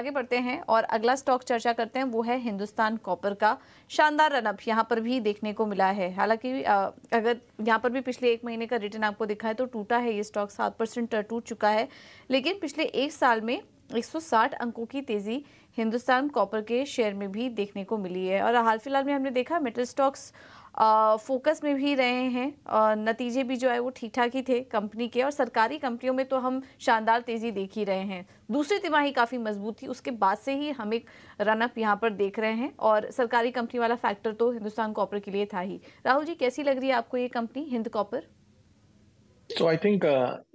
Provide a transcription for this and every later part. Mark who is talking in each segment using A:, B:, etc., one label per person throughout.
A: आगे बढ़ते हैं और अगला स्टॉक चर्चा करते हैं वो है हिंदुस्तान कॉपर का शानदार रनअप यहाँ पर भी देखने को मिला है हालांकि अगर यहाँ पर भी पिछले एक महीने का रिटर्न आपको दिखा है तो टूटा है ये स्टॉक सात परसेंट टूट चुका है लेकिन पिछले एक साल में 160 अंकों की तेज़ी हिंदुस्तान कॉपर के शेयर में भी देखने को मिली है और हाल फिलहाल में हमने देखा मेटल स्टॉक्स फोकस में भी रहे हैं और नतीजे भी जो है वो ठीक ठाक ही थे कंपनी के और सरकारी कंपनियों में तो हम शानदार तेज़ी देख ही रहे हैं दूसरी तिमाही काफ़ी मजबूत थी उसके बाद से ही हम एक रनअप यहाँ पर देख रहे हैं और सरकारी कंपनी वाला फैक्टर तो हिंदुस्तान कॉपर के लिए था ही राहुल जी कैसी लग रही है आपको ये कंपनी हिंद कॉपर
B: तो आई थिंक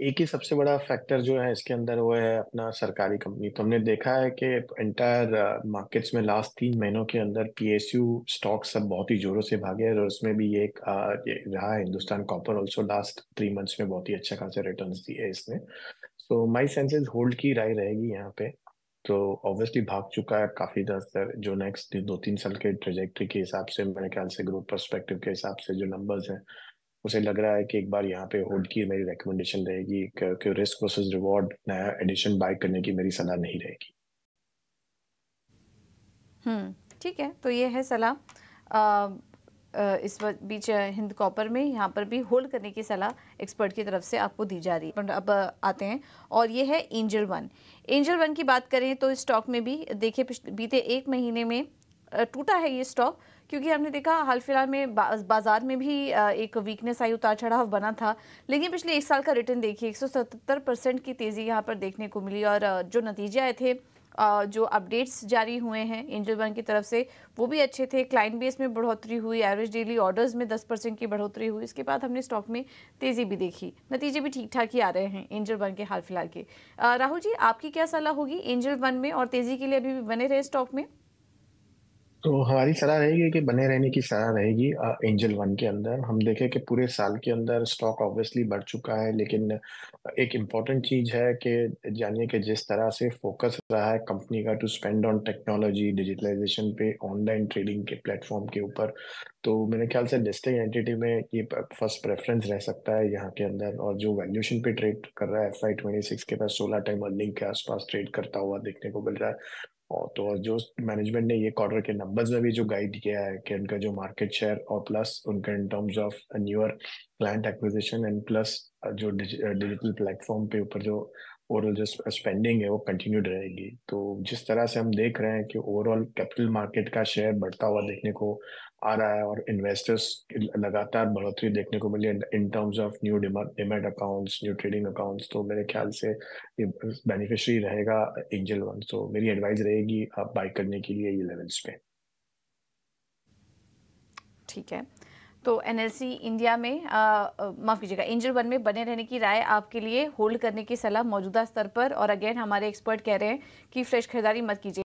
B: एक ही सबसे बड़ा फैक्टर जो है इसके अंदर वो है अपना सरकारी कंपनी तो हमने देखा है कि एंटायर मार्केट्स uh, में लास्ट तीन महीनों के अंदर पीएसयू स्टॉक सब बहुत ही जोरों से भागे और उसमें भी एक uh, रहा है Hindustan Copper also last three months में बहुत ही अच्छा खासा रिटर्न दिए इसने सो माई सेंसेज होल्ड की राय रहेगी यहाँ पे तो ऑब्वियसली भाग चुका है काफी दर जो नेक्स्ट दो तीन साल के ट्रेजेक्ट्री के हिसाब से मेरे ख्याल से ग्रोथ परस्पेक्टिव के हिसाब से जो नंबर्स हैं उसे लग रहा है कि एक बार यहाँ पे होल्ड हाँ। की मेरी रिकमेंडेशन रहेगी क्योंकि रिस्क वर्सेस रिवॉर्ड नया एडिशन बाय करने की मेरी सलाह नहीं रहेगी
A: हम्म ठीक है तो ये है सलाह इस बीच हिंद कॉपर में यहाँ पर भी होल्ड करने की सलाह एक्सपर्ट की तरफ से आपको दी जा रही है अब आते हैं और ये है एंजल वन एंजल वन की बात करें तो स्टॉक में भी देखिए बीते एक महीने में टूटा है ये स्टॉक क्योंकि हमने देखा हाल फिलहाल में बाजार में भी एक वीकनेस आई उतार चढ़ाव बना था लेकिन पिछले एक साल का रिटर्न देखिए एक परसेंट की तेज़ी यहाँ पर देखने को मिली और जो नतीजे आए थे जो अपडेट्स जारी हुए हैं एंजल वन की तरफ से वो भी अच्छे थे क्लाइंट बेस में बढ़ोतरी हुई एवरेज डेली ऑर्डर्स में 10 परसेंट की बढ़ोतरी हुई इसके बाद हमने स्टॉक में तेज़ी भी देखी नतीजे भी ठीक ठाक ही आ रहे हैं एंजल वन के हाल फिलहाल के राहुल जी आपकी क्या सलाह होगी एंजल वन में और तेज़ी के लिए अभी भी बने रहे स्टॉक में
B: तो हमारी सलाह रहेगी कि बने रहने की सलाह रहेगी एंजल वन के अंदर हम देखें कि पूरे साल के अंदर स्टॉक ऑब्वियसली बढ़ चुका है लेकिन एक इम्पॉर्टेंट चीज़ है कि जानिए कि जिस तरह से फोकस रहा है कंपनी का to spend on technology digitalization पे ऑनलाइन ट्रेडिंग के प्लेटफॉर्म के ऊपर तो मेरे ख्याल से डिस्टिंग एंटिटी में ये फर्स्ट प्रेफरेंस रह सकता है यहाँ के अंदर और जो वैल्यूशन पे ट्रेड कर रहा है एफ आई ट्वेंटी सिक्स के पास सोलह टाइम अर्निंग के आसपास ट्रेड करता हुआ देखने को मिल रहा है और तो जो मैनेजमेंट ने ये क्वार्टर के नंबर्स में भी जो गाइड किया है कि उनका जो मार्केट शेयर और प्लस उनका in terms of newer client acquisition and plus जो डिजिटल प्लेटफॉर्म पे ऊपर जो ओवरऑल जो स्पेंडिंग है वो कंटिन्यूड रहेगी तो जिस तरह से हम देख रहे हैं कि ओवरऑल कैपिटल मार्केट का शेयर बढ़ता हुआ देखने को आ रहा है और इन्वेस्टर्स लगातार बढ़ोतरी देखने को मिली in terms of new demat accounts new trading accounts तो मेरे ख्याल से बेनिफिशरी रहेगा एंजल वन तो मेरी एडवाइस रहेगी आप बाई करने के लिए ये लेवल्स पे
A: ठीक है तो एनएलसी इंडिया में माफ़ कीजिएगा एंजल वन में बने रहने की राय आपके लिए होल्ड करने की सलाह मौजूदा स्तर पर और अगेन हमारे एक्सपर्ट कह रहे हैं कि फ्रेश खरीदारी मत कीजिए